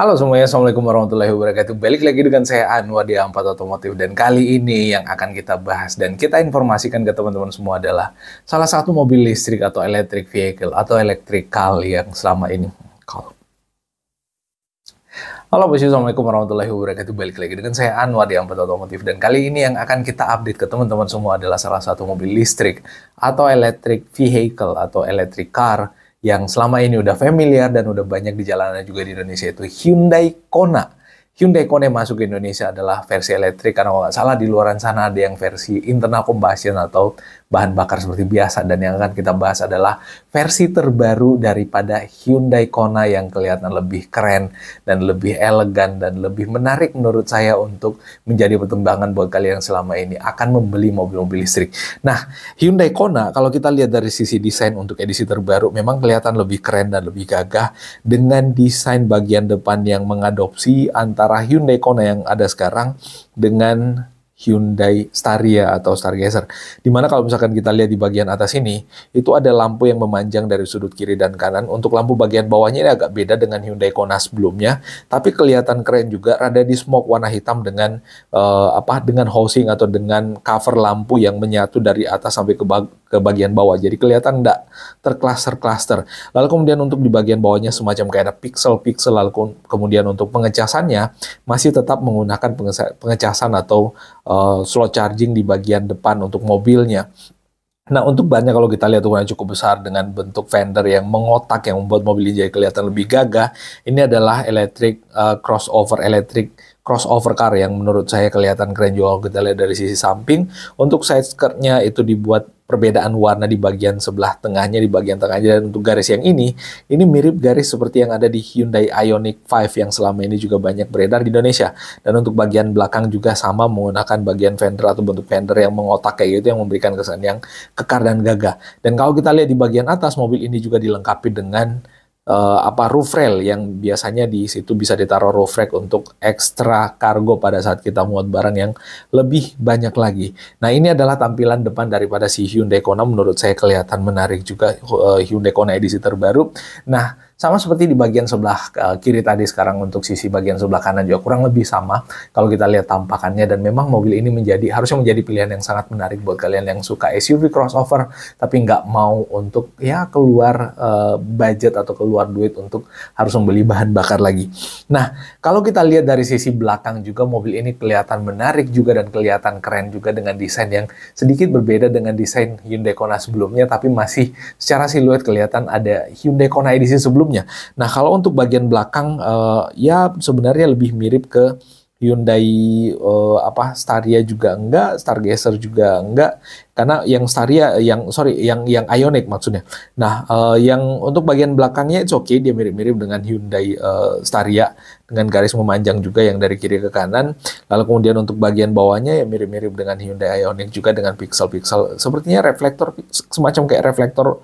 Halo semuanya, Assalamualaikum warahmatullahi wabarakatuh. Balik lagi dengan saya Anwar di Ampat Otomotif dan kali ini yang akan kita bahas dan kita informasikan ke teman-teman semua adalah salah satu mobil listrik atau electric vehicle atau electrical yang selama ini kalau Halo bosnya, Assalamualaikum warahmatullahi wabarakatuh. Balik lagi dengan saya Anwar di Ampat Otomotif dan kali ini yang akan kita update ke teman-teman semua adalah salah satu mobil listrik atau electric vehicle atau electric car yang selama ini udah familiar dan udah banyak di jalanan juga di Indonesia itu Hyundai Kona. Hyundai Kona yang masuk ke Indonesia adalah versi elektrik karena kalau nggak salah di luaran sana ada yang versi internal combustion atau bahan bakar seperti biasa dan yang akan kita bahas adalah versi terbaru daripada Hyundai Kona yang kelihatan lebih keren dan lebih elegan dan lebih menarik menurut saya untuk menjadi pertimbangan buat kalian yang selama ini akan membeli mobil-mobil listrik. Nah, Hyundai Kona kalau kita lihat dari sisi desain untuk edisi terbaru memang kelihatan lebih keren dan lebih gagah dengan desain bagian depan yang mengadopsi antara Hyundai Kona yang ada sekarang dengan Hyundai Staria atau Stargazer. Dimana kalau misalkan kita lihat di bagian atas ini, itu ada lampu yang memanjang dari sudut kiri dan kanan. Untuk lampu bagian bawahnya ini agak beda dengan Hyundai Kona sebelumnya, tapi kelihatan keren juga. Rada di smoke warna hitam dengan uh, apa? Dengan housing atau dengan cover lampu yang menyatu dari atas sampai ke, ke bagian bawah. Jadi kelihatan tidak tercluster-cluster Lalu kemudian untuk di bagian bawahnya semacam kayak ada pixel-pixel. Lalu kemudian untuk pengecasannya masih tetap menggunakan pengecasan atau uh, slot charging di bagian depan untuk mobilnya. Nah, untuk bannya kalau kita lihat ukurannya cukup besar dengan bentuk fender yang mengotak yang membuat mobil ini jadi kelihatan lebih gagah, ini adalah electric uh, crossover electric crossover car yang menurut saya kelihatan keren juga kalau kita lihat dari sisi samping. Untuk side skirtnya itu dibuat perbedaan warna di bagian sebelah tengahnya, di bagian tengahnya. Dan untuk garis yang ini, ini mirip garis seperti yang ada di Hyundai Ioniq 5 yang selama ini juga banyak beredar di Indonesia. Dan untuk bagian belakang juga sama menggunakan bagian fender atau bentuk fender yang mengotak kayak gitu yang memberikan kesan yang kekar dan gagah. Dan kalau kita lihat di bagian atas, mobil ini juga dilengkapi dengan uh, apa roof rail yang biasanya di situ bisa ditaruh roof rack untuk ekstra kargo pada saat kita muat barang yang lebih banyak lagi. Nah ini adalah tampilan depan daripada si Hyundai Kona menurut saya kelihatan menarik juga uh, Hyundai Kona edisi terbaru. Nah sama seperti di bagian sebelah eh, kiri tadi sekarang untuk sisi bagian sebelah kanan juga kurang lebih sama kalau kita lihat tampakannya dan memang mobil ini menjadi harusnya menjadi pilihan yang sangat menarik buat kalian yang suka SUV crossover tapi nggak mau untuk ya keluar uh, budget atau keluar duit untuk harus membeli bahan bakar lagi. Nah, kalau kita lihat dari sisi belakang juga mobil ini kelihatan menarik juga dan kelihatan keren juga dengan desain yang sedikit berbeda dengan desain Hyundai Kona sebelumnya tapi masih secara siluet kelihatan ada Hyundai Kona edisi sebelum sebelumnya. Nah, kalau untuk bagian belakang uh, ya sebenarnya lebih mirip ke Hyundai uh, apa Staria juga enggak, Stargazer juga enggak karena yang Staria yang sorry yang yang Ionic maksudnya. Nah, uh, yang untuk bagian belakangnya itu oke okay, dia mirip-mirip dengan Hyundai uh, Staria dengan garis memanjang juga yang dari kiri ke kanan. Lalu kemudian untuk bagian bawahnya ya mirip-mirip dengan Hyundai Ionic juga dengan pixel-pixel. Sepertinya reflektor semacam kayak reflektor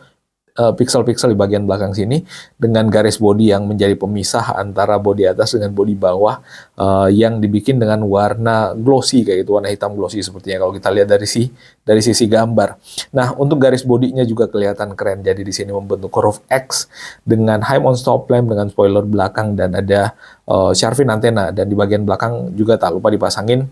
Eh, pixel-pixel di bagian belakang sini dengan garis body yang menjadi pemisah antara body atas dengan body bawah uh, yang dibikin dengan warna glossy kayak gitu warna hitam glossy sepertinya kalau kita lihat dari si dari sisi gambar. Nah, untuk garis bodinya juga kelihatan keren. Jadi di sini membentuk curve X dengan high on stop lamp dengan spoiler belakang dan ada uh, eh, sharvin antena dan di bagian belakang juga tak lupa dipasangin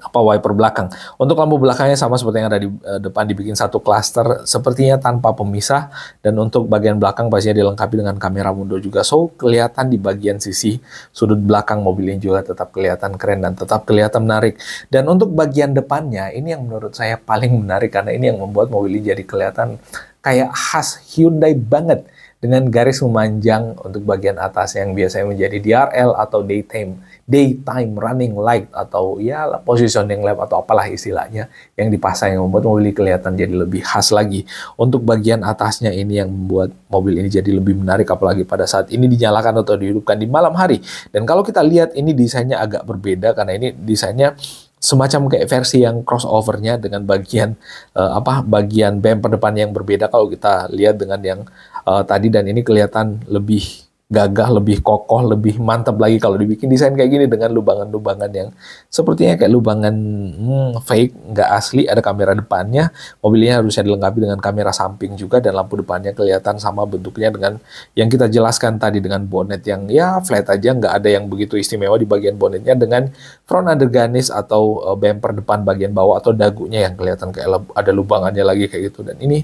apa wiper belakang. Untuk lampu belakangnya sama seperti yang ada di uh, depan dibikin satu cluster sepertinya tanpa pemisah dan untuk bagian belakang pastinya dilengkapi dengan kamera mundur juga. So kelihatan di bagian sisi sudut belakang mobilnya juga tetap kelihatan keren dan tetap kelihatan menarik. Dan untuk bagian depannya ini yang menurut saya paling menarik karena ini yang membuat mobil ini jadi kelihatan kayak khas Hyundai banget dengan garis memanjang untuk bagian atas yang biasanya menjadi DRL atau daytime daytime running light atau ya positioning lamp atau apalah istilahnya yang dipasang yang membuat mobil kelihatan jadi lebih khas lagi. Untuk bagian atasnya ini yang membuat mobil ini jadi lebih menarik apalagi pada saat ini dinyalakan atau dihidupkan di malam hari. Dan kalau kita lihat ini desainnya agak berbeda karena ini desainnya semacam kayak versi yang crossovernya dengan bagian uh, apa bagian bumper depan yang berbeda kalau kita lihat dengan yang uh, tadi dan ini kelihatan lebih gagah, lebih kokoh, lebih mantap lagi kalau dibikin desain kayak gini dengan lubangan-lubangan yang sepertinya kayak lubangan hmm, fake, nggak asli, ada kamera depannya, mobilnya harusnya dilengkapi dengan kamera samping juga dan lampu depannya kelihatan sama bentuknya dengan yang kita jelaskan tadi dengan bonnet yang ya flat aja, nggak ada yang begitu istimewa di bagian bonnetnya dengan front under garnish atau eh, bumper depan bagian bawah atau dagunya yang kelihatan kayak ada lubangannya lagi kayak gitu dan ini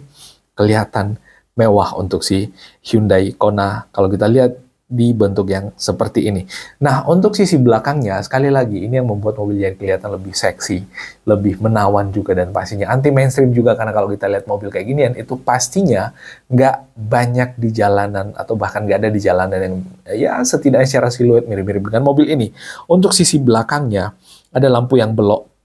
kelihatan mewah untuk si Hyundai Kona kalau kita lihat di bentuk yang seperti ini. Nah, untuk sisi belakangnya, sekali lagi, ini yang membuat mobil jadi kelihatan lebih seksi, lebih menawan juga, dan pastinya anti mainstream juga, karena kalau kita lihat mobil kayak ginian, itu pastinya nggak banyak di jalanan, atau bahkan nggak ada di jalanan yang, ya setidaknya secara siluet mirip-mirip dengan mobil ini. Untuk sisi belakangnya, ada lampu yang belok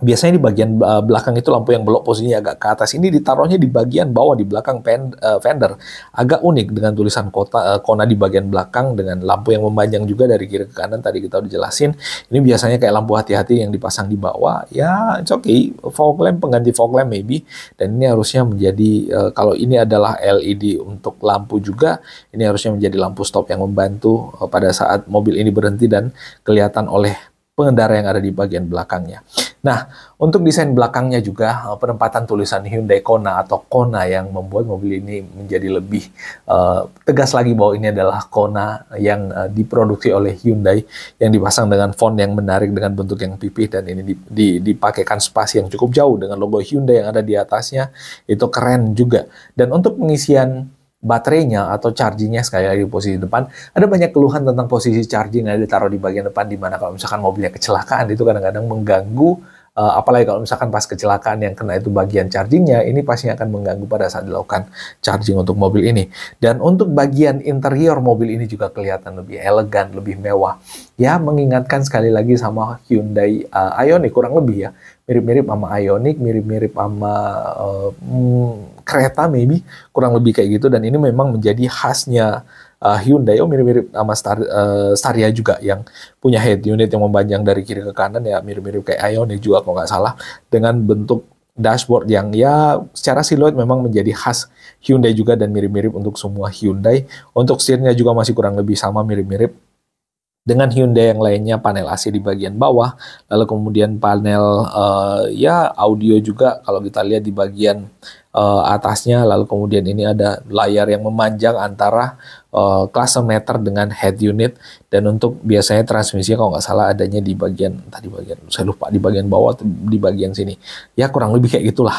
biasanya di bagian eh, belakang itu lampu yang belok posisinya agak ke atas ini ditaruhnya di bagian bawah di belakang eh, fender agak unik dengan tulisan kota eh, kona di bagian belakang dengan lampu yang memanjang juga dari kiri ke kanan tadi kita udah jelasin ini biasanya kayak lampu hati-hati yang dipasang di bawah ya it's okay fog lamp pengganti fog lamp maybe dan ini harusnya menjadi kalau ini adalah LED untuk lampu juga ini harusnya menjadi lampu stop yang membantu pada saat mobil ini berhenti dan kelihatan oleh pengendara yang ada di bagian belakangnya. Nah, untuk desain belakangnya juga eh, penempatan tulisan Hyundai Kona atau Kona yang membuat mobil ini menjadi lebih uh, tegas lagi bahwa ini adalah Kona yang uh, diproduksi oleh Hyundai yang dipasang dengan font yang menarik dengan bentuk yang pipih dan ini dipakaikan spasi yang cukup jauh dengan logo Hyundai yang ada di atasnya itu keren juga. Dan untuk pengisian baterainya atau chargingnya sekali lagi di posisi depan ada banyak keluhan tentang posisi charging yang ditaruh di bagian depan di mana kalau misalkan mobilnya kecelakaan itu kadang-kadang mengganggu uh, apalagi kalau misalkan pas kecelakaan yang kena itu bagian chargingnya, ini pasti akan mengganggu pada saat dilakukan charging untuk mobil ini. Dan untuk bagian interior mobil ini juga kelihatan lebih elegan, lebih mewah. Ya, mengingatkan sekali lagi sama Hyundai uh, Ioniq kurang lebih ya. Mirip-mirip sama Ioniq, mirip-mirip sama uh, mm, kereta maybe, kurang lebih kayak gitu dan ini memang menjadi khasnya uh, Hyundai oh mirip-mirip sama Star, uh, Staria juga yang punya head unit yang memanjang dari kiri ke kanan ya mirip-mirip kayak Ioniq juga kalau nggak salah dengan bentuk dashboard yang ya secara siluet memang menjadi khas Hyundai juga dan mirip-mirip untuk semua Hyundai. Untuk setirnya juga masih kurang lebih sama mirip-mirip dengan Hyundai yang lainnya panel AC di bagian bawah, lalu kemudian panel uh, ya audio juga kalau kita lihat di bagian uh, atasnya, lalu kemudian ini ada layar yang memanjang antara uh, klasemeter dengan head unit dan untuk biasanya transmisinya kalau nggak salah adanya di bagian tadi bagian saya lupa di bagian bawah di bagian sini ya kurang lebih kayak gitulah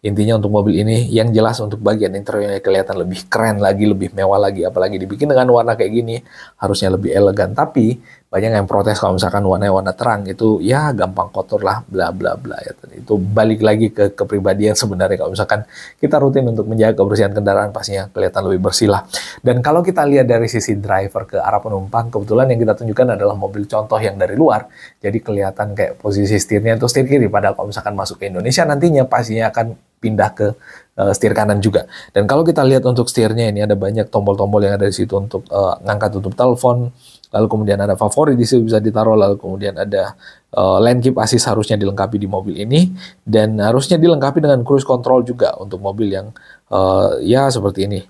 intinya untuk mobil ini yang jelas untuk bagian interiornya kelihatan lebih keren lagi lebih mewah lagi apalagi dibikin dengan warna kayak gini harusnya lebih elegan tapi banyak yang protes kalau misalkan warna-warna terang itu ya gampang kotor lah bla bla bla ya. itu balik lagi ke kepribadian sebenarnya kalau misalkan kita rutin untuk menjaga kebersihan kendaraan pastinya kelihatan lebih bersih lah dan kalau kita lihat dari sisi driver ke arah penumpang kebetulan yang kita tunjukkan adalah mobil contoh yang dari luar jadi kelihatan kayak posisi setirnya itu setir kiri padahal kalau misalkan masuk ke Indonesia nantinya pastinya akan pindah ke eh, setir kanan juga. Dan kalau kita lihat untuk setirnya ini ada banyak tombol-tombol yang ada di situ untuk uh, ngangkat tutup telepon, lalu kemudian ada favorit di situ bisa ditaruh, lalu kemudian ada uh, eh, lane keep assist harusnya dilengkapi di mobil ini, dan harusnya dilengkapi dengan cruise control juga untuk mobil yang uh, ya seperti ini,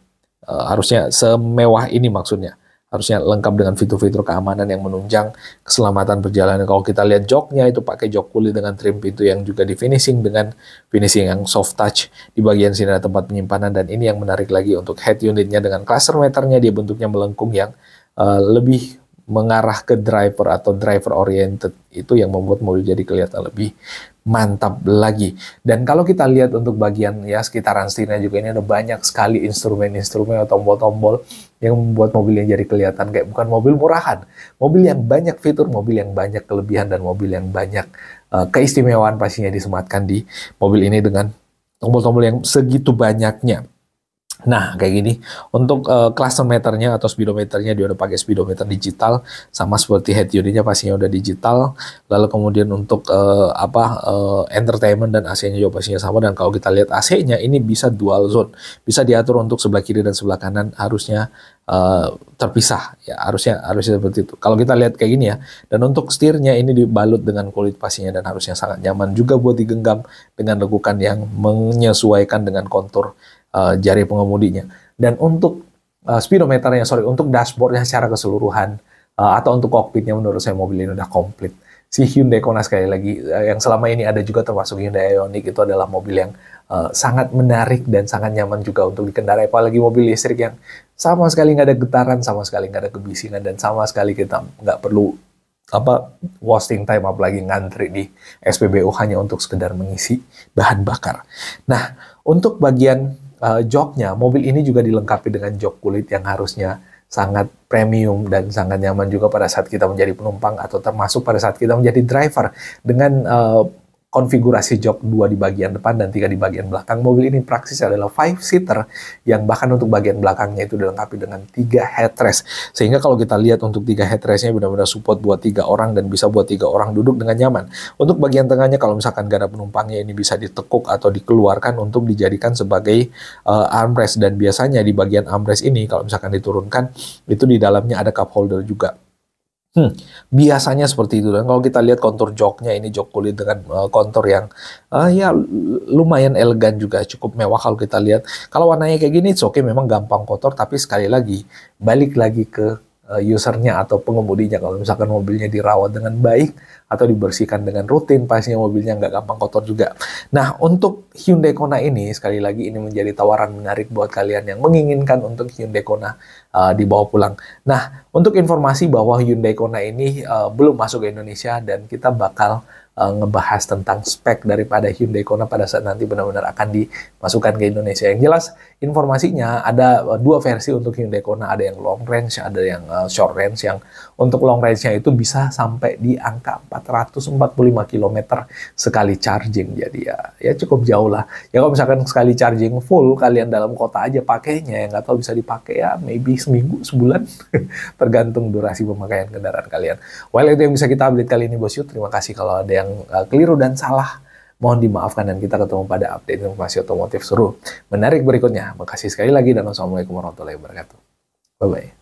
uh, harusnya semewah ini maksudnya, harusnya lengkap dengan fitur-fitur keamanan yang menunjang keselamatan perjalanan. Kalau kita lihat joknya itu pakai jok kulit dengan trim pintu yang juga di finishing dengan finishing yang soft touch di bagian sini ada tempat penyimpanan dan ini yang menarik lagi untuk head unitnya dengan cluster meternya dia bentuknya melengkung yang Uh, lebih mengarah ke driver atau driver oriented itu yang membuat mobil jadi kelihatan lebih mantap lagi. Dan kalau kita lihat untuk bagian ya sekitaran sini juga ini ada banyak sekali instrumen-instrumen atau tombol-tombol yang membuat mobil yang jadi kelihatan kayak bukan mobil murahan, mobil yang banyak fitur, mobil yang banyak kelebihan dan mobil yang banyak uh, keistimewaan pastinya disematkan di mobil ini dengan tombol-tombol yang segitu banyaknya. Nah, kayak gini. Untuk uh, eh, meternya atau speedometernya dia udah pakai speedometer digital sama seperti head unitnya pastinya udah digital. Lalu kemudian untuk uh, apa uh, entertainment dan AC-nya juga pastinya sama dan kalau kita lihat AC-nya ini bisa dual zone. Bisa diatur untuk sebelah kiri dan sebelah kanan harusnya uh, terpisah ya harusnya harusnya seperti itu. Kalau kita lihat kayak gini ya. Dan untuk setirnya ini dibalut dengan kulit pastinya dan harusnya sangat nyaman juga buat digenggam dengan lekukan yang menyesuaikan dengan kontur uh, jari pengemudinya. Dan untuk uh, speedometernya, sorry, untuk dashboardnya secara keseluruhan uh, atau untuk kokpitnya menurut saya mobil ini udah komplit. Si Hyundai Kona sekali lagi yang selama ini ada juga termasuk Hyundai Ioniq itu adalah mobil yang uh, sangat menarik dan sangat nyaman juga untuk dikendarai. Apalagi mobil listrik yang sama sekali nggak ada getaran, sama sekali nggak ada kebisingan dan sama sekali kita nggak perlu apa wasting time apalagi ngantri di SPBU hanya untuk sekedar mengisi bahan bakar. Nah, untuk bagian uh, joknya, mobil ini juga dilengkapi dengan jok kulit yang harusnya sangat premium dan sangat nyaman juga pada saat kita menjadi penumpang atau termasuk pada saat kita menjadi driver dengan uh, konfigurasi jok dua di bagian depan dan tiga di bagian belakang. Mobil ini praksis adalah five seater yang bahkan untuk bagian belakangnya itu dilengkapi dengan tiga headrest. Sehingga kalau kita lihat untuk tiga headrestnya benar-benar support buat tiga orang dan bisa buat tiga orang duduk dengan nyaman. Untuk bagian tengahnya kalau misalkan gak ada penumpangnya ini bisa ditekuk atau dikeluarkan untuk dijadikan sebagai uh, armrest dan biasanya di bagian armrest ini kalau misalkan diturunkan itu di dalamnya ada cup holder juga. Hmm, biasanya seperti itu dan kalau kita lihat kontur joknya ini jok kulit dengan uh, kontur yang uh, ya lumayan elegan juga cukup mewah kalau kita lihat kalau warnanya kayak gini oke okay, memang gampang kotor tapi sekali lagi balik lagi ke Eh, usernya atau pengemudinya kalau misalkan mobilnya dirawat dengan baik atau dibersihkan dengan rutin pastinya mobilnya nggak gampang kotor juga. Nah untuk Hyundai Kona ini sekali lagi ini menjadi tawaran menarik buat kalian yang menginginkan untuk Hyundai Kona uh, dibawa pulang. Nah untuk informasi bahwa Hyundai Kona ini uh, belum masuk ke Indonesia dan kita bakal uh, ngebahas tentang spek daripada Hyundai Kona pada saat nanti benar-benar akan dimasukkan ke Indonesia. Yang jelas informasinya ada eh, dua versi untuk Hyundai Kona, ada yang long range, ada yang uh, short range. Yang untuk long range-nya itu bisa sampai di angka 445 km sekali charging. Jadi ya ya cukup jauh lah. Ya kalau misalkan sekali charging full kalian dalam kota aja pakainya yang nggak tahu bisa dipakai ya maybe seminggu, sebulan tergantung durasi pemakaian kendaraan kalian. Well itu yang bisa kita update kali ini Bos Terima kasih kalau ada yang yang eh, keliru dan salah. Mohon dimaafkan dan kita ketemu pada update informasi otomotif seru. Menarik berikutnya. Makasih sekali lagi dan Assalamualaikum warahmatullahi wabarakatuh. Bye-bye.